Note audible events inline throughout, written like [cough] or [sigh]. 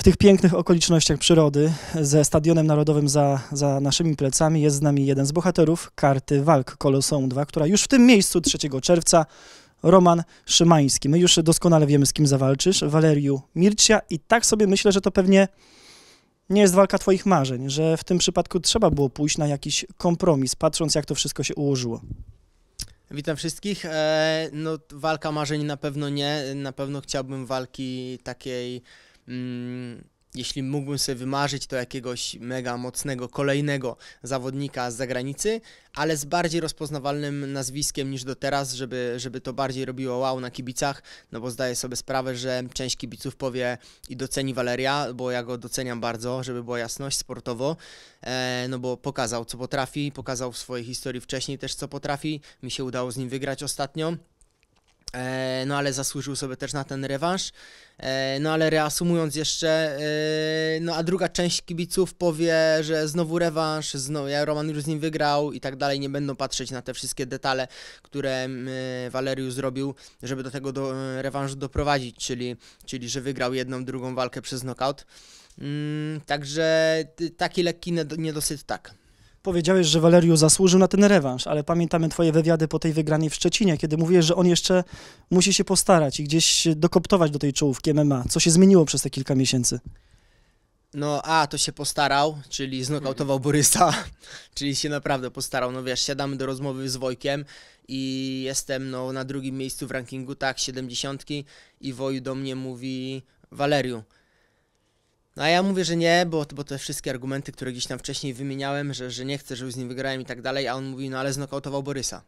W tych pięknych okolicznościach przyrody ze Stadionem Narodowym za, za naszymi plecami jest z nami jeden z bohaterów karty walk Koloseum 2, która już w tym miejscu 3 czerwca Roman Szymański. My już doskonale wiemy, z kim zawalczysz, Waleriu Mircia i tak sobie myślę, że to pewnie nie jest walka twoich marzeń, że w tym przypadku trzeba było pójść na jakiś kompromis, patrząc jak to wszystko się ułożyło. Witam wszystkich. E, no, walka marzeń na pewno nie. Na pewno chciałbym walki takiej Mm, jeśli mógłbym sobie wymarzyć to jakiegoś mega mocnego kolejnego zawodnika z zagranicy, ale z bardziej rozpoznawalnym nazwiskiem niż do teraz, żeby, żeby to bardziej robiło wow na kibicach, no bo zdaję sobie sprawę, że część kibiców powie i doceni Valeria, bo ja go doceniam bardzo, żeby była jasność sportowo, e, no bo pokazał co potrafi, pokazał w swojej historii wcześniej też co potrafi, mi się udało z nim wygrać ostatnio. E, no ale zasłużył sobie też na ten rewanż. E, no ale reasumując jeszcze, e, no a druga część kibiców powie, że znowu rewanż, znowu, ja Roman już z nim wygrał i tak dalej, nie będą patrzeć na te wszystkie detale, które Valeriu zrobił, żeby do tego do, rewanżu doprowadzić, czyli, czyli że wygrał jedną, drugą walkę przez knockout. Mm, także taki lekki niedosyt tak. Powiedziałeś, że Waleriu zasłużył na ten rewanż, ale pamiętamy twoje wywiady po tej wygranej w Szczecinie, kiedy mówisz, że on jeszcze musi się postarać i gdzieś dokoptować do tej czołówki MMA. Co się zmieniło przez te kilka miesięcy? No A to się postarał, czyli znokautował Borysa, [laughs] czyli się naprawdę postarał. No wiesz, siadamy do rozmowy z Wojkiem i jestem no, na drugim miejscu w rankingu, tak, 70 i Woju do mnie mówi Waleriu, no a ja mówię, że nie, bo, bo te wszystkie argumenty, które gdzieś tam wcześniej wymieniałem, że, że nie chcę, żeby z nim wygrałem i tak dalej, a on mówi, no ale znokautował Borysa.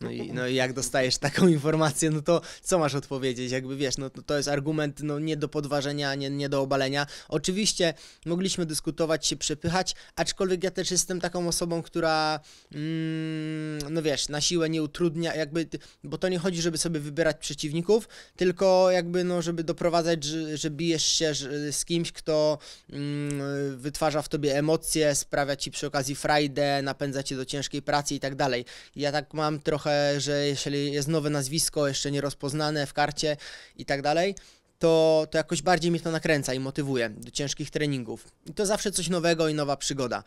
No i, no i jak dostajesz taką [laughs] informację, no to co masz odpowiedzieć? Jakby wiesz, no to, to jest argument no, nie do podważenia, nie, nie do obalenia. Oczywiście mogliśmy dyskutować, się przepychać, aczkolwiek ja też jestem taką osobą, która, mm, no wiesz, na siłę nie utrudnia, jakby, bo to nie chodzi, żeby sobie wybierać przeciwników, tylko jakby, no, żeby doprowadzać, że, że bijesz się z kimś, kto mm, wytwarza w tobie emocje, sprawia ci przy okazji frajdę, napędza cię do ciężkiej pracy i tak dalej. Ja tak mam trochę trochę, że jeśli jest nowe nazwisko, jeszcze nierozpoznane w karcie i tak dalej, to, to jakoś bardziej mnie to nakręca i motywuje do ciężkich treningów. I to zawsze coś nowego i nowa przygoda.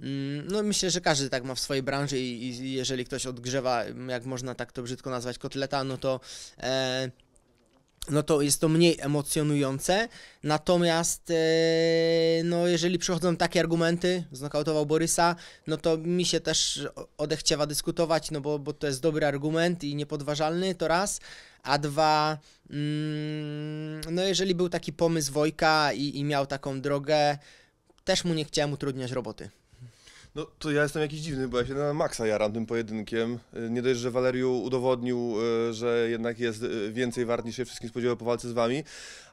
Mm, no myślę, że każdy tak ma w swojej branży i, i jeżeli ktoś odgrzewa, jak można tak to brzydko nazwać, kotleta, no to... E, no to jest to mniej emocjonujące. Natomiast, e, no jeżeli przychodzą takie argumenty, znokautował Borysa, no to mi się też odechciewa dyskutować, no bo, bo to jest dobry argument i niepodważalny, to raz. A dwa, mm, no jeżeli był taki pomysł Wojka i, i miał taką drogę, też mu nie chciałem utrudniać roboty. No to ja jestem jakiś dziwny, bo ja się na maksa jaram tym pojedynkiem. Y, nie dość, że Waleriu udowodnił, y, że jednak jest y, więcej wart niż się wszystkim spodziewał po walce z wami,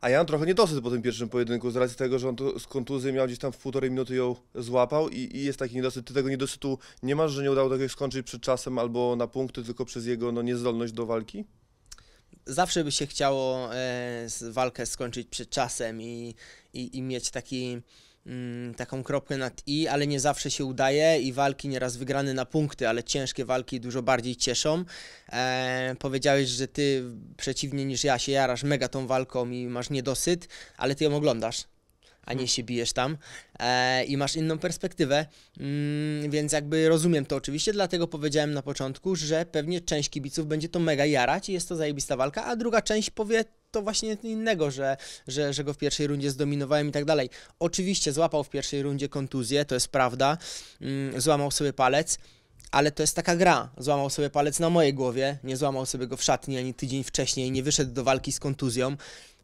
a ja mam trochę niedosyt po tym pierwszym pojedynku z racji tego, że on to z kontuzji miał gdzieś tam w półtorej minuty ją złapał i, i jest taki niedosyt. Ty tego niedosytu nie masz, że nie udało tego skończyć przed czasem albo na punkty, tylko przez jego no, niezdolność do walki? Zawsze by się chciało e, walkę skończyć przed czasem i, i, i mieć taki Mm, taką kropkę nad i, ale nie zawsze się udaje i walki nieraz wygrane na punkty, ale ciężkie walki dużo bardziej cieszą. E, powiedziałeś, że ty przeciwnie niż ja się jarasz mega tą walką i masz niedosyt, ale ty ją oglądasz a nie się bijesz tam e, i masz inną perspektywę, mm, więc jakby rozumiem to oczywiście, dlatego powiedziałem na początku, że pewnie część kibiców będzie to mega jarać i jest to zajebista walka, a druga część powie to właśnie innego, że, że, że go w pierwszej rundzie zdominowałem i tak dalej. Oczywiście złapał w pierwszej rundzie kontuzję, to jest prawda, mm, złamał sobie palec, ale to jest taka gra. Złamał sobie palec na mojej głowie, nie złamał sobie go w szatni ani tydzień wcześniej, nie wyszedł do walki z kontuzją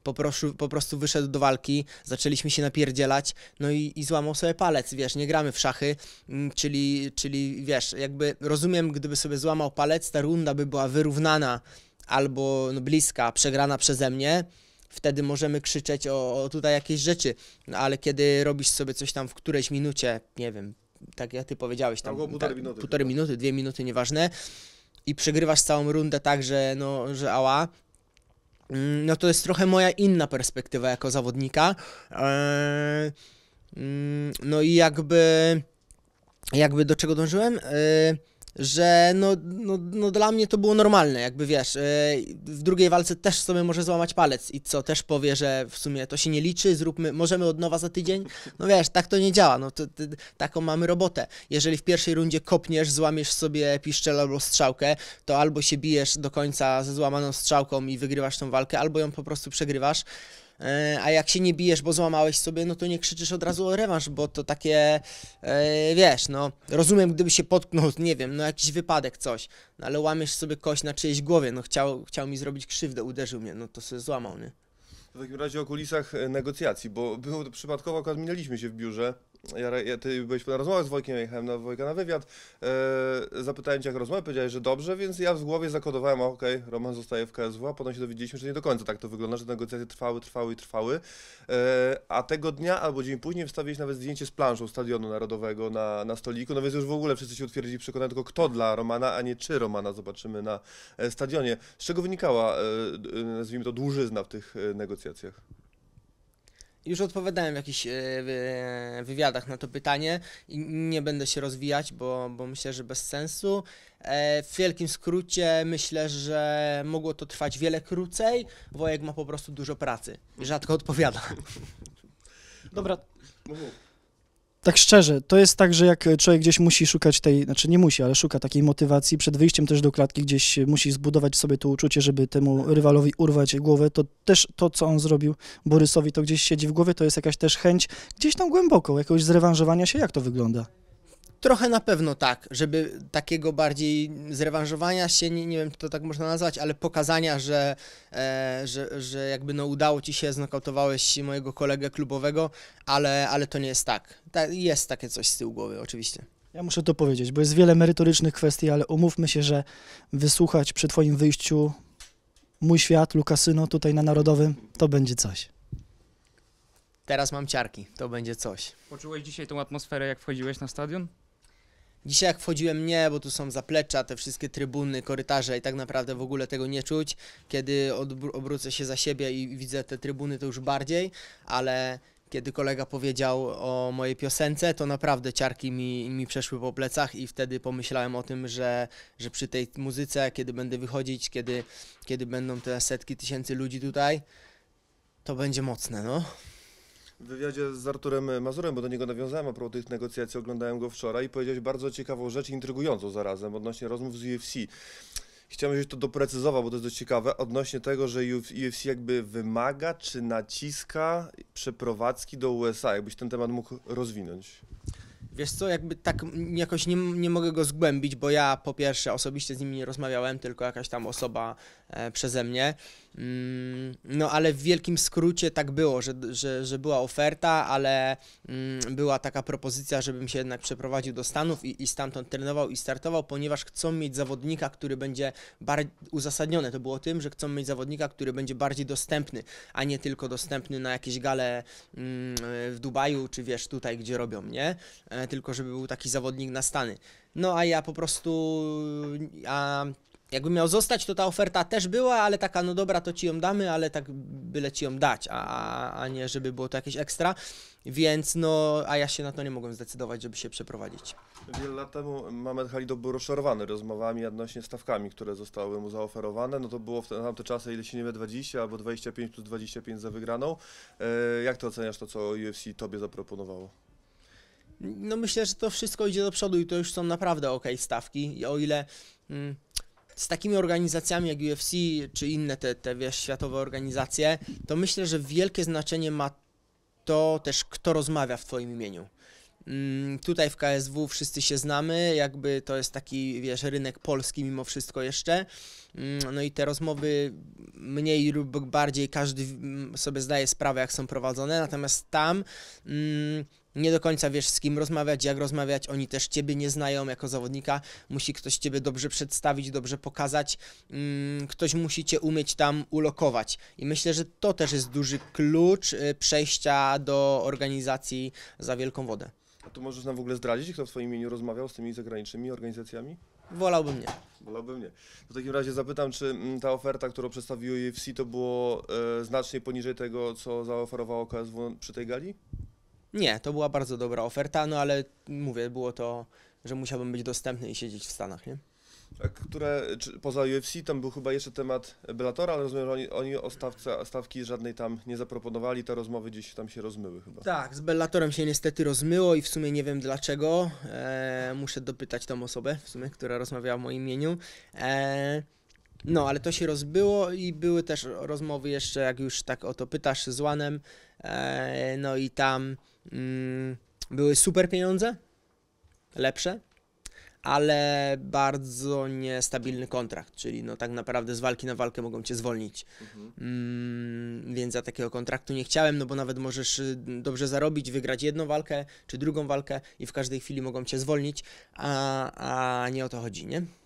poprosił, po prostu wyszedł do walki, zaczęliśmy się napierdzielać, no i, i złamał sobie palec, wiesz, nie gramy w szachy, mm, czyli, czyli wiesz, jakby rozumiem, gdyby sobie złamał palec, ta runda by była wyrównana albo no, bliska, przegrana przeze mnie, wtedy możemy krzyczeć o, o tutaj jakieś rzeczy, no, ale kiedy robisz sobie coś tam w którejś minucie, nie wiem, tak jak ty powiedziałeś, tam Albo półtorej, minuty, półtorej minuty, dwie minuty, nieważne, i przegrywasz całą rundę tak, że, no, że ała, Mm, no to jest trochę moja inna perspektywa jako zawodnika. E, mm, no i jakby, jakby do czego dążyłem? E, że no, no, no dla mnie to było normalne, jakby wiesz, e, w drugiej walce też sobie może złamać palec i co, też powie, że w sumie to się nie liczy, zróbmy, możemy od nowa za tydzień? No wiesz, tak to nie działa, no to, to, taką mamy robotę. Jeżeli w pierwszej rundzie kopniesz, złamiesz sobie piszczel albo strzałkę, to albo się bijesz do końca ze złamaną strzałką i wygrywasz tą walkę, albo ją po prostu przegrywasz. E, a jak się nie bijesz, bo złamałeś sobie, no to nie krzyczysz od razu o rewanż, bo to takie, e, wiesz, no, rozumiem, gdyby się potknął, nie wiem, no jakiś wypadek, coś, no, ale łamiesz sobie kość na czyjejś głowie, no chciał, chciał mi zrobić krzywdę, uderzył mnie, no to sobie złamał, nie? W takim razie o kulisach e, negocjacji, bo było to przypadkowo, akurat minęliśmy się w biurze ja, ja, ty byłeś na rozmowę z Wojkiem, ja jechałem na Wojka na wywiad, e, zapytałem cię jak rozmowę, powiedziałeś, że dobrze, więc ja w głowie zakodowałem, ok, Roman zostaje w KSW, a potem się dowiedzieliśmy, że nie do końca tak to wygląda, że negocjacje trwały, trwały i trwały, e, a tego dnia albo dzień później wstawiliście nawet zdjęcie z planszą Stadionu Narodowego na, na stoliku, no więc już w ogóle wszyscy się utwierdzili przekonali, tylko kto dla Romana, a nie czy Romana zobaczymy na e, stadionie. Z czego wynikała, e, e, nazwijmy to, dłużyzna w tych e, negocjacjach? Już odpowiadałem w jakichś e, e, wywiadach na to pytanie i nie będę się rozwijać, bo, bo myślę, że bez sensu. E, w wielkim skrócie myślę, że mogło to trwać wiele krócej. Wojek ma po prostu dużo pracy. Rzadko odpowiada. Dobra. No, no tak szczerze, to jest tak, że jak człowiek gdzieś musi szukać tej, znaczy nie musi, ale szuka takiej motywacji, przed wyjściem też do klatki gdzieś musi zbudować sobie to uczucie, żeby temu rywalowi urwać głowę, to też to, co on zrobił Borysowi, to gdzieś siedzi w głowie, to jest jakaś też chęć gdzieś tam głęboko, jakoś zrewanżowania się, jak to wygląda? Trochę na pewno tak, żeby takiego bardziej zrewanżowania się, nie, nie wiem, czy to tak można nazwać, ale pokazania, że, e, że, że jakby no udało ci się, znokautowałeś mojego kolegę klubowego, ale, ale to nie jest tak. Ta, jest takie coś z tyłu głowy, oczywiście. Ja muszę to powiedzieć, bo jest wiele merytorycznych kwestii, ale umówmy się, że wysłuchać przy twoim wyjściu Mój Świat, Lukasyno tutaj na Narodowym, to będzie coś. Teraz mam ciarki, to będzie coś. Poczułeś dzisiaj tą atmosferę, jak wchodziłeś na stadion? Dzisiaj jak wchodziłem nie, bo tu są zaplecza, te wszystkie trybuny, korytarze i tak naprawdę w ogóle tego nie czuć. Kiedy obrócę się za siebie i widzę te trybuny, to już bardziej, ale kiedy kolega powiedział o mojej piosence, to naprawdę ciarki mi, mi przeszły po plecach i wtedy pomyślałem o tym, że, że przy tej muzyce, kiedy będę wychodzić, kiedy, kiedy będą te setki tysięcy ludzi tutaj, to będzie mocne, no. W wywiadzie z Arturem Mazurem, bo do niego nawiązałem a propos tych negocjacji, oglądałem go wczoraj i powiedziałeś bardzo ciekawą rzecz, intrygującą zarazem odnośnie rozmów z UFC. Chciałbym żebyś to doprecyzował, bo to jest dość ciekawe, odnośnie tego, że UFC jakby wymaga czy naciska przeprowadzki do USA. Jakbyś ten temat mógł rozwinąć. Wiesz co, jakby tak jakoś nie, nie mogę go zgłębić, bo ja po pierwsze osobiście z nimi nie rozmawiałem, tylko jakaś tam osoba E, przeze mnie. Mm, no ale w wielkim skrócie tak było, że, że, że była oferta, ale mm, była taka propozycja, żebym się jednak przeprowadził do Stanów i, i stamtąd trenował i startował, ponieważ chcą mieć zawodnika, który będzie bardziej uzasadniony. To było tym, że chcą mieć zawodnika, który będzie bardziej dostępny, a nie tylko dostępny na jakieś gale mm, w Dubaju, czy wiesz, tutaj gdzie robią, nie? E, tylko żeby był taki zawodnik na Stany. No a ja po prostu, a jakby miał zostać, to ta oferta też była, ale taka, no dobra, to ci ją damy, ale tak byle ci ją dać, a, a nie żeby było to jakieś ekstra. Więc no, a ja się na to nie mogłem zdecydować, żeby się przeprowadzić. Wiele lat temu Mamed Halidow był rozczarowany rozmowami odnośnie stawkami, które zostały mu zaoferowane. No to było w tamte czasy, ile się nie wie, 20 albo 25 plus 25 za wygraną. E, jak ty oceniasz to, co UFC tobie zaproponowało? No myślę, że to wszystko idzie do przodu i to już są naprawdę ok stawki. I o ile... Mm, z takimi organizacjami jak UFC czy inne te, te wiesz, światowe organizacje, to myślę, że wielkie znaczenie ma to też, kto rozmawia w Twoim imieniu. Mm, tutaj w KSW wszyscy się znamy, jakby to jest taki, wiesz, rynek polski mimo wszystko jeszcze. Mm, no i te rozmowy mniej lub bardziej każdy sobie zdaje sprawę, jak są prowadzone, natomiast tam mm, nie do końca wiesz z kim rozmawiać, jak rozmawiać, oni też ciebie nie znają jako zawodnika, musi ktoś ciebie dobrze przedstawić, dobrze pokazać, mm, ktoś musi cię umieć tam ulokować. I myślę, że to też jest duży klucz y, przejścia do organizacji za wielką wodę. A tu możesz nam w ogóle zdradzić, kto w swoim imieniu rozmawiał z tymi zagranicznymi organizacjami? Wolałbym nie. Wolałbym nie. W takim razie zapytam, czy mm, ta oferta, którą przedstawił UFC, to było e, znacznie poniżej tego, co zaoferowało KSW przy tej gali? Nie, to była bardzo dobra oferta, no ale mówię, było to, że musiałbym być dostępny i siedzieć w Stanach, nie? A tak, które, czy, poza UFC, tam był chyba jeszcze temat Bellatora, ale rozumiem, że oni, oni o stawce, stawki żadnej tam nie zaproponowali, te rozmowy gdzieś tam się rozmyły chyba. Tak, z Bellatorem się niestety rozmyło i w sumie nie wiem dlaczego. E, muszę dopytać tą osobę w sumie, która rozmawiała w moim imieniu. E, no, ale to się rozbyło i były też rozmowy jeszcze, jak już tak o to pytasz, z Łanem. E, no i tam Mm, były super pieniądze, lepsze, ale bardzo niestabilny kontrakt, czyli no tak naprawdę z walki na walkę mogą cię zwolnić. Mhm. więc ja takiego kontraktu nie chciałem, no bo nawet możesz y, dobrze zarobić, wygrać jedną walkę czy drugą walkę i w każdej chwili mogą cię zwolnić, a, a nie o to chodzi, nie?